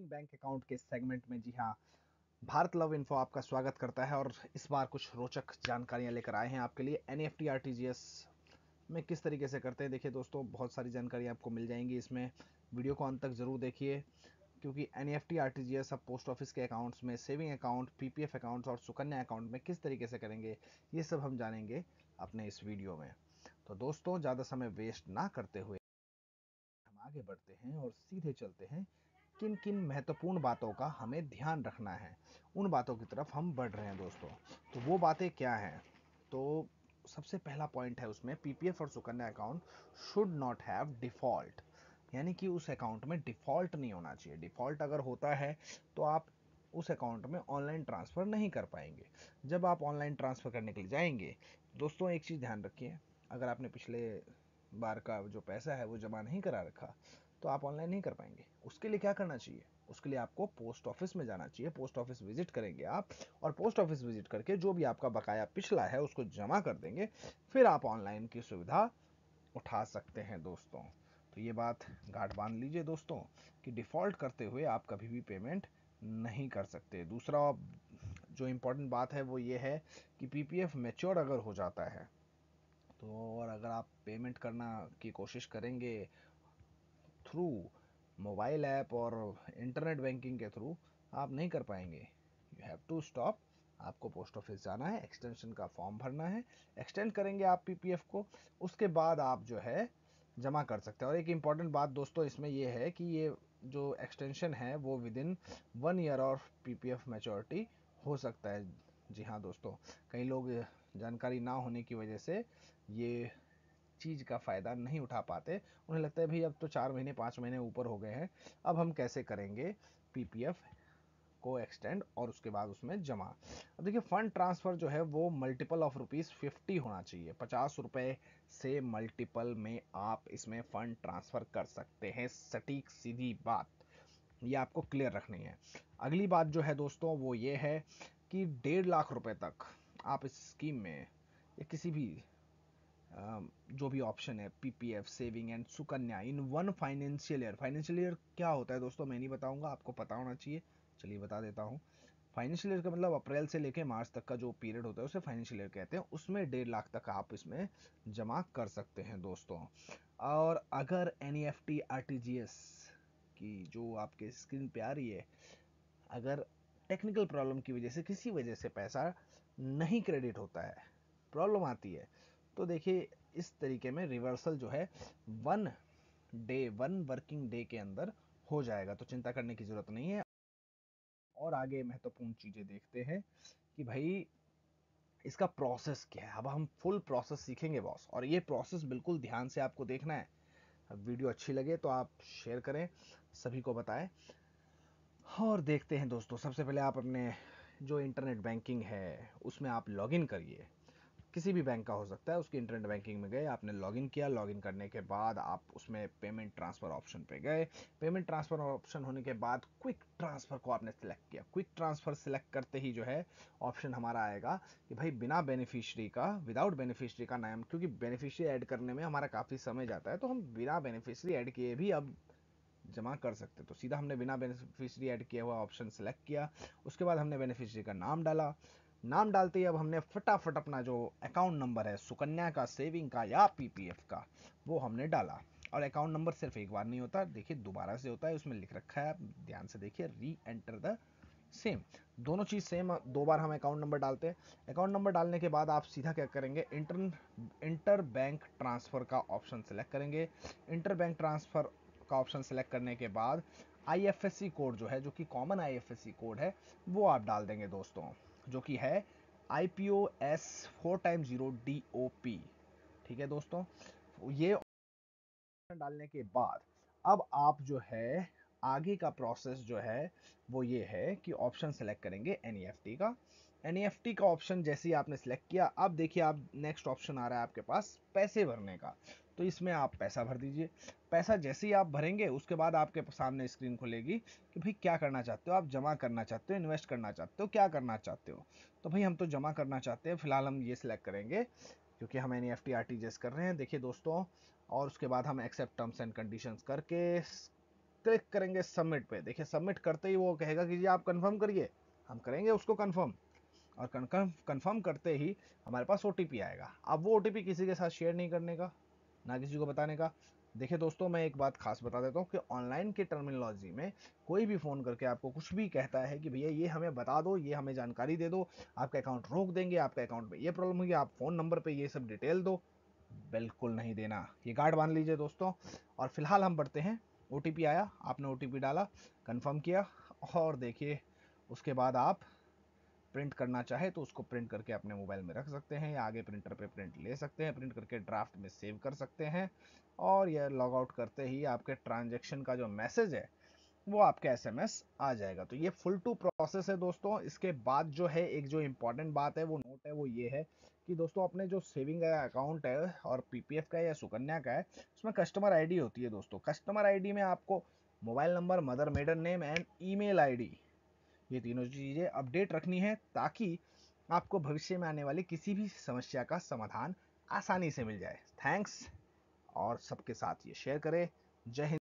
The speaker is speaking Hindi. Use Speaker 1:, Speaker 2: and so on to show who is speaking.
Speaker 1: सेविंग बैंक अकाउंट के सेगमेंट में जी हाँ भारत लव इन्फो आपका स्वागत करता है और इस बार कुछ रोचक जानकारियां लेकर आए हैं आपके लिए एन एफ e में किस तरीके से करते हैं देखिए दोस्तों बहुत सारी जानकारी आपको मिल जाएंगी इसमें वीडियो को अंत तक ज़रूर देखिए क्योंकि एन एफ e अब पोस्ट ऑफिस के अकाउंट्स में saving account P P accounts और सुकन्या अकाउंट में किस तरीके से करेंगे ये सब हम जानेंगे अपने इस वीडियो में तो दोस्तों ज़्यादा समय वेस्ट ना करते हुए हम आगे बढ़ते हैं और सीधे चलते हैं किन किन महत्वपूर्ण बातों का हमें ध्यान रखना है उन बातों की तरफ हम बढ़ रहे हैं दोस्तों तो वो बातें क्या हैं तो सबसे पहला पॉइंट है उसमें पीपीएफ और Sukanya account should not have default यानी कि उस अकाउंट में डिफ़ॉल्ट नहीं होना चाहिए डिफ़ॉल्ट अगर होता है तो आप उस अकाउंट में ऑनलाइन ट्रांसफ़र नहीं कर पाएंगे जब आप ऑनलाइन ट्रांसफ़र करने के लिए जाएंगे दोस्तों एक चीज़ ध्यान रखिए अगर आपने पिछले बार का जो पैसा है वो जमा नहीं करा रखा तो आप ऑनलाइन नहीं कर पाएंगे उसके लिए क्या करना चाहिए उसके लिए आपको पोस्ट ऑफिस में जाना चाहिए पोस्ट ऑफिस विजिट करेंगे आप और पोस्ट ऑफिस विजिट करके जो भी आपका बकाया पिछला है उसको जमा कर देंगे फिर आप ऑनलाइन की सुविधा उठा सकते हैं दोस्तों तो ये बात गांठ बांध लीजिए दोस्तों कि डिफ़ॉल्ट करते हुए आप कभी भी पेमेंट नहीं कर सकते दूसरा जो इम्पोर्टेंट बात है वो ये है कि पीपीएफ मैच्योर अगर हो जाता है तो और अगर आप पेमेंट करना की कोशिश करेंगे थ्रू मोबाइल ऐप और इंटरनेट बैंकिंग के थ्रू आप नहीं कर पाएंगे यू हैव टू स्टॉप आपको पोस्ट ऑफिस जाना है एक्सटेंशन का फॉर्म भरना है एक्सटेंड करेंगे आप पीपीएफ को उसके बाद आप जो है जमा कर सकते हैं और एक इम्पॉर्टेंट बात दोस्तों इसमें यह है कि ये जो एक्सटेंशन है वो within one year of P P F maturity हो सकता है जी हाँ दोस्तों कई लोग जानकारी ना होने की वजह से ये चीज़ का फ़ायदा नहीं उठा पाते उन्हें लगता है भाई अब तो चार महीने पाँच महीने ऊपर हो गए हैं अब हम कैसे करेंगे पीपीएफ को एक्सटेंड और उसके बाद उसमें जमा अब देखिए फ़ंड ट्रांसफ़र जो है वो मल्टीपल ऑफ रुपीज़ फिफ्टी होना चाहिए पचास रुपये से मल्टीपल में आप इसमें फ़ंड ट्रांसफ़र कर सकते हैं सटीक सीधी बात ये आपको क्लियर रखनी है अगली बात जो है दोस्तों वो ये है कि डेढ़ लाख रुपए तक आप इस स्कीम में या किसी भी जो भी ऑप्शन है PPF saving and Sukanya in one financial year financial year क्या होता है दोस्तों मैं नहीं बताऊंगा आपको पता होना चाहिए चलिए बता देता हूँ फाइनेंशियल ईयर का मतलब अप्रैल से लेकर मार्च तक का जो पीरियड होता है उसे फाइनेंशियल ईयर कहते हैं उसमें डेढ़ लाख तक आप इसमें जमा कर सकते हैं दोस्तों और अगर N E F T R T G S की जो आपके स्क्रीन पे आ रही है अगर टेक्निकल प्रॉब्लम की वजह से किसी वजह से पैसा नहीं क्रेडिट होता है प्रॉब्लम आती है तो देखिए इस तरीके में रिवर्सल जो है one day one working day के अंदर हो जाएगा तो चिंता करने की ज़रूरत नहीं है और आगे महत्वपूर्ण तो चीज़ें देखते हैं कि भाई इसका प्रोसेस क्या है अब हम फुल प्रोसेस सीखेंगे बॉस और ये प्रोसेस बिल्कुल ध्यान से आपको देखना है वीडियो अच्छी लगे तो आप शेयर करें सभी को बताएं और देखते हैं दोस्तों सबसे पहले आप अपने जो इंटरनेट बैंकिंग है उसमें आप लॉगिन करिए किसी भी बैंक का हो सकता है उसकी इंटरनेट बैंकिंग में गए आपने लॉगिन किया लॉगिन करने के बाद आप उसमें पेमेंट ट्रांसफ़र ऑप्शन पे गए पेमेंट ट्रांसफ़र ऑप्शन होने के बाद क्विक ट्रांसफ़र को आपने सेलेक्ट किया क्विक ट्रांसफ़र सिलेक्ट करते ही जो है ऑप्शन हमारा आएगा कि भाई बिना बेनिफिशरी का विदाउट बेनिफिशरी का नाम क्योंकि बेनिफिशरी ऐड करने में हमारा काफ़ी समय जाता है तो हम बिना बेनिफिशरी ऐड किए भी अब जमा कर सकते तो सीधा हमने बिना बेनिफिशरी ऐड किया हुआ ऑप्शन सेलेक्ट किया उसके बाद हमने बेनिफिशरी का नाम डाला नाम डालते ही अब हमने फटाफट अपना जो अकाउंट नंबर है सुकन्या का सेविंग का या पीपीएफ का वो हमने डाला और अकाउंट नंबर सिर्फ एक बार नहीं होता देखिए दोबारा से होता है उसमें लिख रखा है ध्यान से देखिए री एंटर द सेम दोनों चीज़ सेम दो बार हम अकाउंट नंबर डालते हैं अकाउंट नंबर डालने के बाद आप सीधा क्या करेंगे इंटर इंटर बैंक ट्रांसफ़र का ऑप्शन सेलेक्ट करेंगे इंटर बैंक ट्रांसफ़र का ऑप्शन सेलेक्ट करने के बाद आई कोड जो है जो कि कॉमन आई कोड है वो आप डाल देंगे दोस्तों जो कि है I P O S four time zero D O P ठीक है दोस्तों ये डालने के बाद अब आप जो है आगे का प्रोसेस जो है वो ये है कि ऑप्शन सेलेक्ट करेंगे एन e का एन e का ऑप्शन जैसे ही आपने सेलेक्ट किया अब देखिए आप नेक्स्ट ऑप्शन आ रहा है आपके पास पैसे भरने का तो इसमें आप पैसा भर दीजिए पैसा जैसे ही आप भरेंगे उसके बाद आपके सामने स्क्रीन खुलेगी कि भाई क्या करना चाहते हो आप जमा करना चाहते हो इन्वेस्ट करना चाहते हो क्या करना चाहते हो तो भाई हम तो जमा करना चाहते हैं फिलहाल हम ये सिलेक्ट करेंगे क्योंकि हम एन एफ e कर रहे हैं देखिए दोस्तों और उसके बाद हम एक्सेप्ट टर्म्स एंड कंडीशन करके क्लिक करेंगे सबमिट पे देखिए सबमिट करते ही वो कहेगा कि जी आप कंफर्म करिए हम करेंगे उसको कंफर्म और कन्फर्म कन्फर्म करते ही हमारे पास ओ आएगा अब वो ओ किसी के साथ शेयर नहीं करने का ना किसी को बताने का देखिए दोस्तों मैं एक बात खास बता देता हूँ कि ऑनलाइन के टर्मिनोलॉजी में कोई भी फ़ोन करके आपको कुछ भी कहता है कि भैया ये हमें बता दो ये हमें जानकारी दे दो आपका अकाउंट रोक देंगे आपका अकाउंट में ये प्रॉब्लम होगी आप फ़ोन नंबर पे ये सब डिटेल दो बिल्कुल नहीं देना ये गार्ड बांध लीजिए दोस्तों और फिलहाल हम बढ़ते हैं ओ आया आपने ओ डाला कन्फर्म किया और देखिए उसके बाद आप प्रिंट करना चाहे तो उसको प्रिंट करके अपने मोबाइल में रख सकते हैं या आगे प्रिंटर पे प्रिंट ले सकते हैं प्रिंट करके ड्राफ्ट में सेव कर सकते हैं और यह लॉग आउट करते ही आपके ट्रांजेक्शन का जो मैसेज है वो आपके एस आ जाएगा तो ये फुल टू प्रोसेस है दोस्तों इसके बाद जो है एक जो इम्पॉर्टेंट बात है वो नोट है वो ये है कि दोस्तों अपने जो सेविंग अकाउंट है और पीपीएफ का है या सुकन्या का है उसमें कस्टमर आईडी होती है दोस्तों कस्टमर आईडी में आपको mobile number mother maiden name and email ID ये तीनों चीज़ें अपडेट रखनी है ताकि आपको भविष्य में आने वाली किसी भी समस्या का समाधान आसानी से मिल जाए थैंक्स और सबके साथ ये शेयर करें जय हिंद